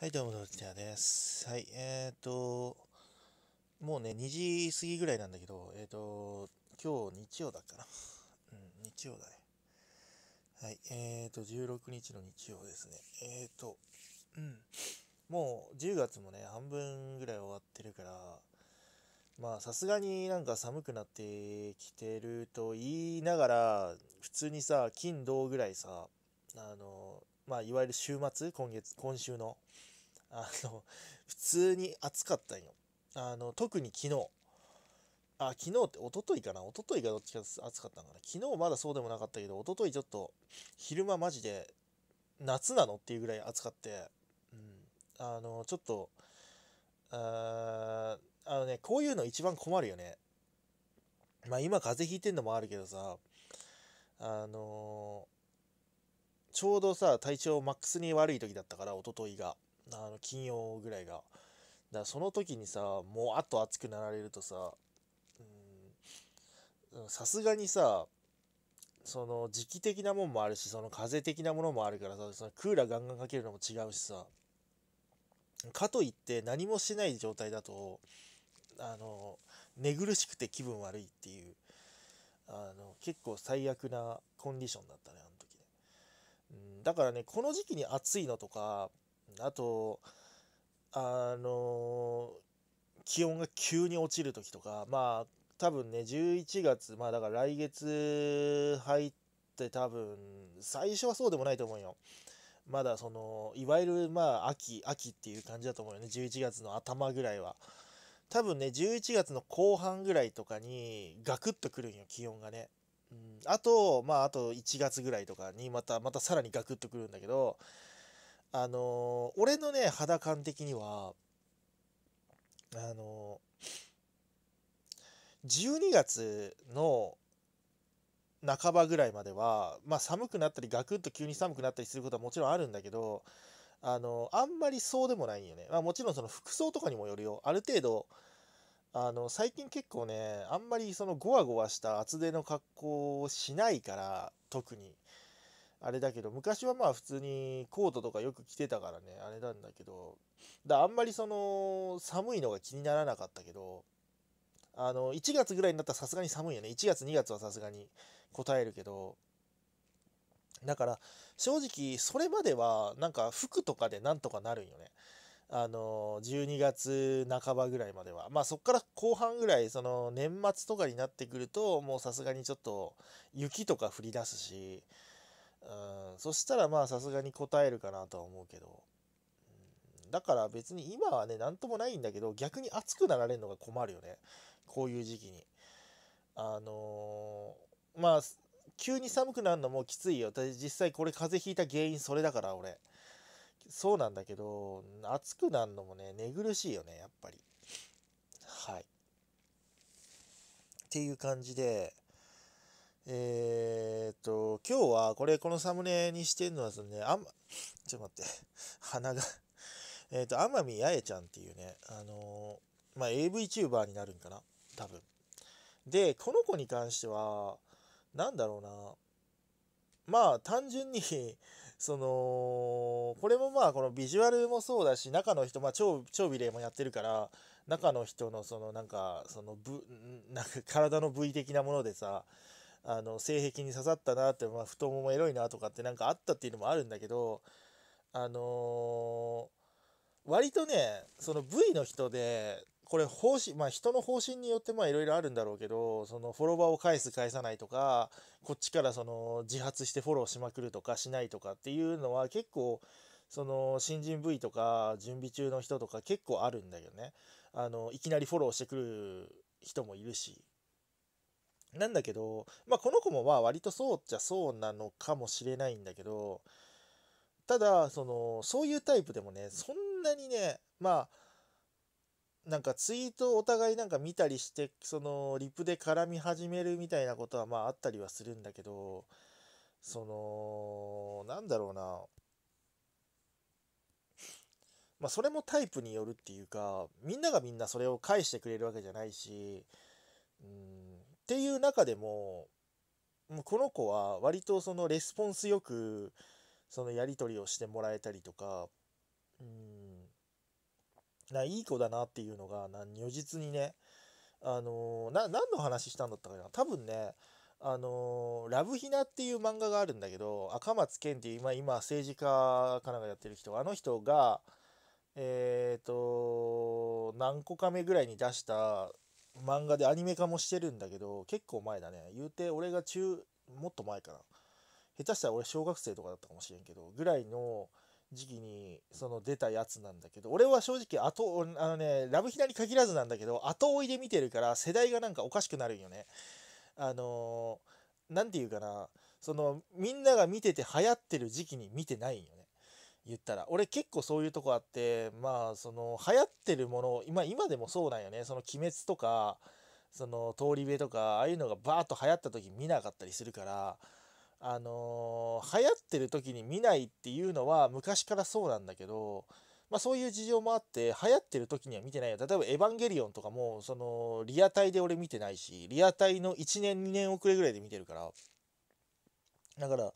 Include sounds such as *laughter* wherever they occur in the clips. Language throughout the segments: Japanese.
はい、どうも、ドちタです。はい、えっ、ー、と、もうね、2時過ぎぐらいなんだけど、えっ、ー、と、今日日曜だっかな。うん、日曜だね。はい、えっ、ー、と、16日の日曜ですね。えっ、と、うん、もう10月もね、半分ぐらい終わってるから、まあ、さすがになんか寒くなってきてると言いながら、普通にさ、金、土ぐらいさ、あの、まあ、いわゆる週末、今月、今週の、あの、普通に暑かったんよ。あの、特に昨日。あ、昨日って、おとといかなおとといがどっちか暑かったんかな昨日まだそうでもなかったけど、おとといちょっと、昼間マジで、夏なのっていうぐらい暑かって、うん。あの、ちょっと、ああのね、こういうの一番困るよね。まあ今風邪ひいてんのもあるけどさ、あのー、ちょうどさ、体調マックスに悪い時だったから、おとといが。あの金曜ぐらいが。だその時にさもうあと熱くなられるとささすがにさその時期的なもんもあるしその風的なものもあるからさそのクーラーガンガンかけるのも違うしさかといって何もしない状態だとあの寝苦しくて気分悪いっていうあの結構最悪なコンディションだったねあの時ね、うん、だからねこの時期に暑いのとかあとあの気温が急に落ちる時とかまあ多分ね11月まあだから来月入って多分最初はそうでもないと思うよまだそのいわゆるまあ秋秋っていう感じだと思うよね11月の頭ぐらいは多分ね11月の後半ぐらいとかにガクッとくるんよ気温がね、うん、あとまああと1月ぐらいとかにまたまたさらにガクッとくるんだけどあのー、俺のね肌感的にはあのー、12月の半ばぐらいまでは、まあ、寒くなったりガクッと急に寒くなったりすることはもちろんあるんだけどあのあんまりそうでもないよね、まあ、もちろんその服装とかにもよるよある程度あの最近結構ねあんまりそのゴワゴワした厚手の格好をしないから特にあれだけど昔はまあ普通にコートとかよく着てたからねあれなんだけどだあんまりその寒いのが気にならなかったけどあの1月ぐらいになったらさすがに寒いよね1月2月はさすがに答えるけどだから正直それまではなんか服とかでなんとかなるんよねあの12月半ばぐらいまではまあそっから後半ぐらいその年末とかになってくるともうさすがにちょっと雪とか降り出すしうんそしたらまあさすがに答えるかなとは思うけど、うん、だから別に今はね何ともないんだけど逆に熱くなられるのが困るよねこういう時期にあのー、まあ急に寒くなるのもきついよ私実際これ風邪ひいた原因それだから俺そうなんだけど暑くなるのもね寝苦しいよねやっぱりはいっていう感じでえー、っと、今日は、これ、このサムネにしてるのはですね、あん、ちょっと待って、*laughs* 鼻がえっと、天海八重ちゃんっていうね、あのー、まあ、AVTuber になるんかな多分。で、この子に関しては、なんだろうな、まあ、単純に *laughs* その、これもまあ、このビジュアルもそうだし、中の人、まあ、超、超美麗もやってるから、中の人の、その、なんか、その、ぶ、なんか体の部位的なものでさ、あの性癖に刺さったなって、まあ、太ももエロいなとかってなんかあったっていうのもあるんだけどあのー、割とねその部位の人でこれ方針まあ人の方針によってまあいろいろあるんだろうけどそのフォロワーを返す返さないとかこっちからその自発してフォローしまくるとかしないとかっていうのは結構その新人部位とか準備中の人とか結構あるんだけどねあのいきなりフォローしてくる人もいるしなんだけど、まあ、この子もまあ割とそうちゃそうなのかもしれないんだけど、ただ、その、そういうタイプでもね、そんなにね、まあ、なんかツイートお互いなんか見たりして、その、リプで絡み始めるみたいなことはまああったりはするんだけど、その、なんだろうな、まあ、それもタイプによるっていうかみんながみんなそれを返してくれるわけじゃないし、うん、っていう中でもこの子は割とそのレスポンスよくそのやり取りをしてもらえたりとかうんないい子だなっていうのが如実にねあのー、な何の話したんだったかな多分ねあのー、ラブヒナっていう漫画があるんだけど、赤松健っていう今、今政治家かなんかやってる人、あの人が、えっ、ー、と、何個か目ぐらいに出した、漫画でアニメ化もしてるんだけど結構前だね言うて俺が中もっと前かな下手したら俺小学生とかだったかもしれんけどぐらいの時期にその出たやつなんだけど俺は正直後あのねラブヒナに限らずなんだけど後追いで見てるから世代がなんかおかしくなるんよねあの何、ー、て言うかなそのみんなが見てて流行ってる時期に見てないんよね言ったら俺結構そういうとこあってまあその流行ってるもの今今でもそうなんよねその「鬼滅」とかその通り部とかああいうのがバーッと流行った時見なかったりするからあのー、流行ってる時に見ないっていうのは昔からそうなんだけど、まあ、そういう事情もあって流行ってる時には見てないよ例えば「エヴァンゲリオン」とかもそのリアタイで俺見てないしリアタイの1年2年遅れぐらいで見てるからだから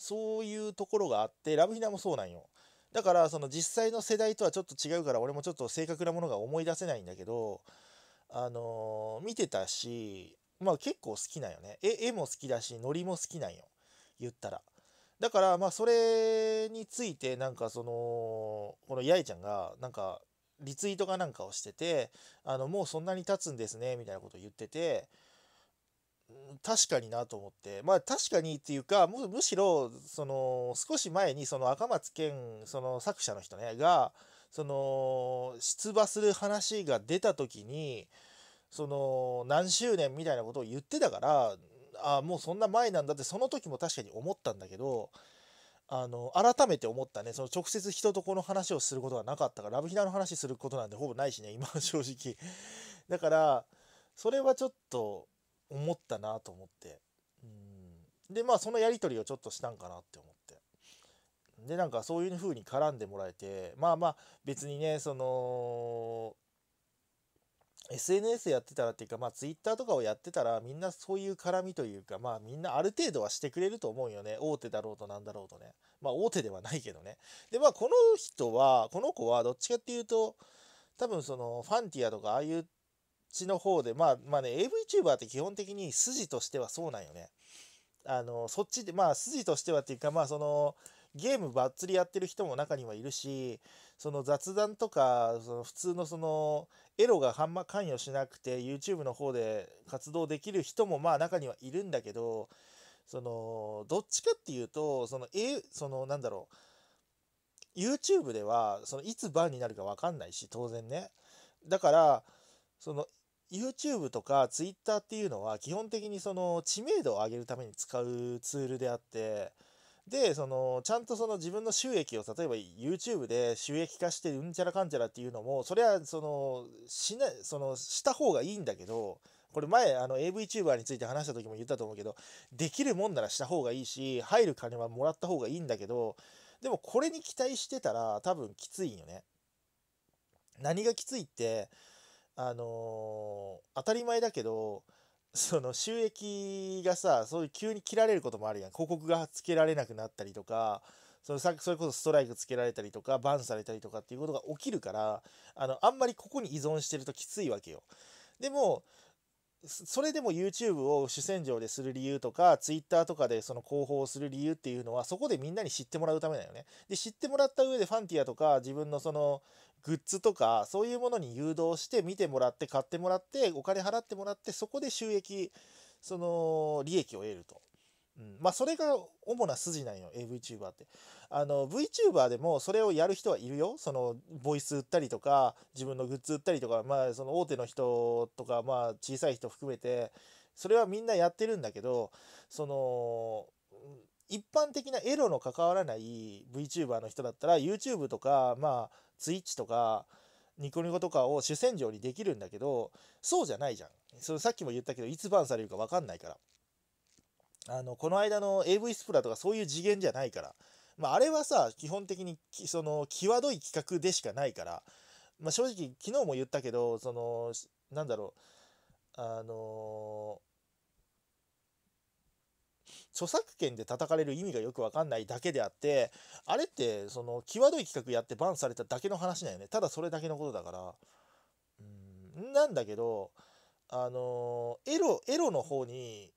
そういうところがあってラブヒナもそうなんよだからその実際の世代とはちょっと違うから俺もちょっと正確なものが思い出せないんだけどあのー、見てたしまあ結構好きなんよね絵も好きだしノリも好きなんよ言ったらだからまあそれについてなんかそのこの八重ちゃんがなんかリツイートかなんかをしててあのもうそんなに経つんですねみたいなことを言ってて確かになと思って、まあ確かにっていうか、むむしろ、その、少し前にその赤松健、その作者の人ね、が、その、出馬する話が出た時に、その、何周年みたいなことを言ってたから、あもうそんな前なんだって、その時も確かに思ったんだけど、あの、改めて思ったね、その直接人とこの話をすることはなかったから、ラブヒナの話することなんてほぼないしね、今は正直。だから、それはちょっと、思ったなと思ってうんでまあそのやり取りをちょっとしたんかなって思ってでなんかそういう風に絡んでもらえてまあまあ別にねその SNS やってたらっていうかまあ Twitter とかをやってたらみんなそういう絡みというかまあみんなある程度はしてくれると思うよね大手だろうとなんだろうとねまあ大手ではないけどねでまあこの人はこの子はどっちかっていうと多分そのファンティアとかああいうちの方で、まあ、まあね、AVTuber って基本的に筋としてはそうなんよね。あの、そっちで、まあ、筋としてはっていうか、まあ、その、ゲームばっつりやってる人も中にはいるし、その雑談とか、その普通のその、エロがんま関与しなくて、YouTube の方で活動できる人もまあ中にはいるんだけど、その、どっちかっていうと、その、え、その、なんだろう、YouTube では、その、いつバンになるかわかんないし、当然ね。だから、その、YouTube とか Twitter っていうのは基本的にその知名度を上げるために使うツールであってでそのちゃんとその自分の収益を例えば YouTube で収益化してうんちゃらかんちゃらっていうのもそれはそのしないそのした方がいいんだけどこれ前あの AVTuber について話した時も言ったと思うけどできるもんならした方がいいし入る金はもらった方がいいんだけどでもこれに期待してたら多分きついよね。何がきついってあのー、当たり前だけど *laughs* その収益がさそういう急に切られることもあるやん広告がつけられなくなったりとかそのさそれこそストライクつけられたりとかバンされたりとかっていうことが起きるからあのあんまりここに依存してるときついわけよ。でもそれでも YouTube を主戦場でする理由とか Twitter とかでその広報をする理由っていうのはそこでみんなに知ってもらうためだよね。で知ってもらった上でファンティアとか自分のそのグッズとかそういうものに誘導して見てもらって買ってもらってお金払ってもらってそこで収益その利益を得ると。うん、まあそれが主な筋なんよ AVTuber って。あの VTuber でもそれをやる人はいるよそのボイス売ったりとか自分のグッズ売ったりとか、まあ、その大手の人とか、まあ、小さい人含めてそれはみんなやってるんだけどその一般的なエロの関わらない VTuber の人だったら YouTube とか、まあ、Twitch とかニコニコとかを主戦場にできるんだけどそうじゃないじゃんそれさっきも言ったけどいつバンされるか分かんないからあのこの間の AV スプラとかそういう次元じゃないからまあ、あれはさ基本的にその際どい企画でしかないから、まあ、正直昨日も言ったけどそのなんだろうあの著作権で叩かれる意味がよく分かんないだけであってあれってその際どい企画やってバンされただけの話だよねただそれだけのことだからうんなんだけどあのエロエロの方に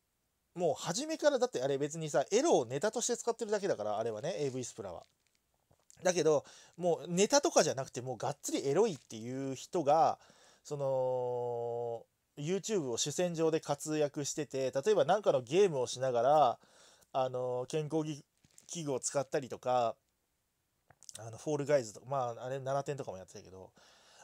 もう初めからだってあれ別にさエロをネタとして使ってるだけだからあれはね AV スプラは。だけどもうネタとかじゃなくてもうがっつりエロいっていう人がその YouTube を主戦場で活躍してて例えば何かのゲームをしながら、あのー、健康器具を使ったりとかあのフォールガイズとかまああれ7点とかもやってたけど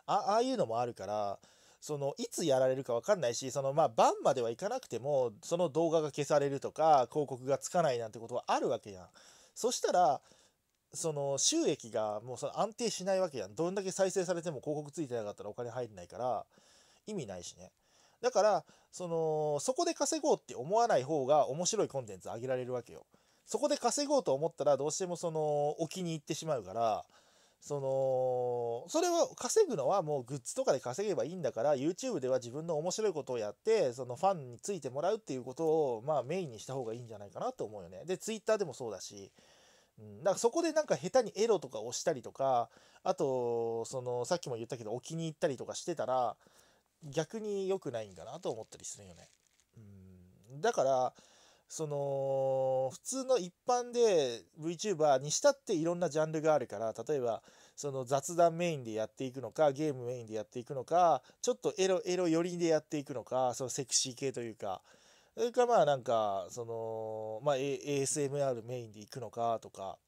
ああいうのもあるからそのいつやられるか分かんないしそのまあ晩まではいかなくてもその動画が消されるとか広告がつかないなんてことはあるわけやん。そしたらその収益がもうその安定しないわけやん。どんだけ再生されても広告ついてなかったらお金入んないから意味ないしね。だからそのそこで稼ごうって思わない方が面白いコンテンツ上げられるわけよ。そこで稼ごうと思ったらどうしてもその置きに行ってしまうからそのそれを稼ぐのはもうグッズとかで稼げばいいんだから YouTube では自分の面白いことをやってそのファンについてもらうっていうことをまあメインにした方がいいんじゃないかなと思うよねで Twitter でもそうだし、うん、だからそこでなんか下手にエロとか押したりとかあとそのさっきも言ったけど置きに行ったりとかしてたら逆に良くないんだなと思ったりするよね、うん、だからその普通の一般で VTuber にしたっていろんなジャンルがあるから例えばその雑談メインでやっていくのかゲームメインでやっていくのかちょっとエロエロ寄りでやっていくのかそのセクシー系というかそれかまあなんかその、まあ、ASMR メインでいくのかとか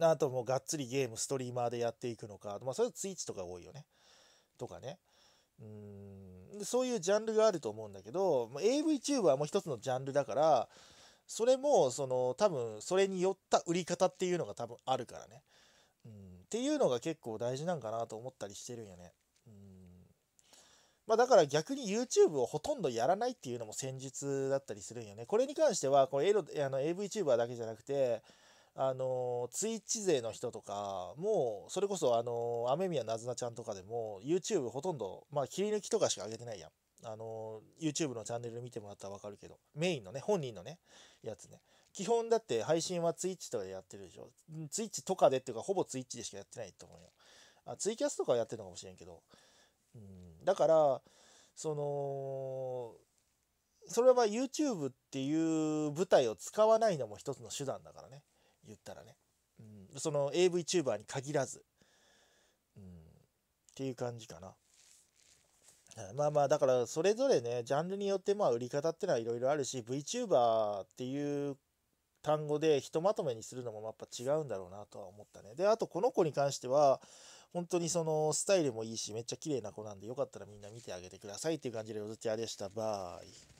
あともうがっつりゲームストリーマーでやっていくのかまあそれは Twitch とか多いよねとかねうんそういうジャンルがあると思うんだけど、まあ、AVTuber も一つのジャンルだからそれもその多分それによった売り方っていうのが多分あるからね、うん、っていうのが結構大事なんかなと思ったりしてるんよね。うんまあ、だから逆に YouTube をほとんどやらないっていうのも戦術だったりするんよね。これに関してはこれエロあの AVTuber だけじゃなくてあのツイッチ勢の人とかもうそれこそあの雨宮なずなちゃんとかでも YouTube ほとんど、まあ、切り抜きとかしか上げてないやんあの YouTube のチャンネル見てもらったら分かるけどメインのね本人のねやつね基本だって配信はツイッチとかでやってるでしょツイッチとかでっていうかほぼツイッチでしかやってないと思うよあツイキャスとかやってるのかもしれんけどうんだからそのそれは YouTube っていう舞台を使わないのも一つの手段だからね言ったらね、うん、その AVTuber に限らず、うん、っていう感じかな。まあまあだからそれぞれねジャンルによってまあ売り方ってのはいろいろあるし VTuber っていう単語でひとまとめにするのもやっぱ違うんだろうなとは思ったねであとこの子に関しては本当にそのスタイルもいいしめっちゃ綺麗な子なんでよかったらみんな見てあげてくださいっていう感じでおずちゃでしたバイ。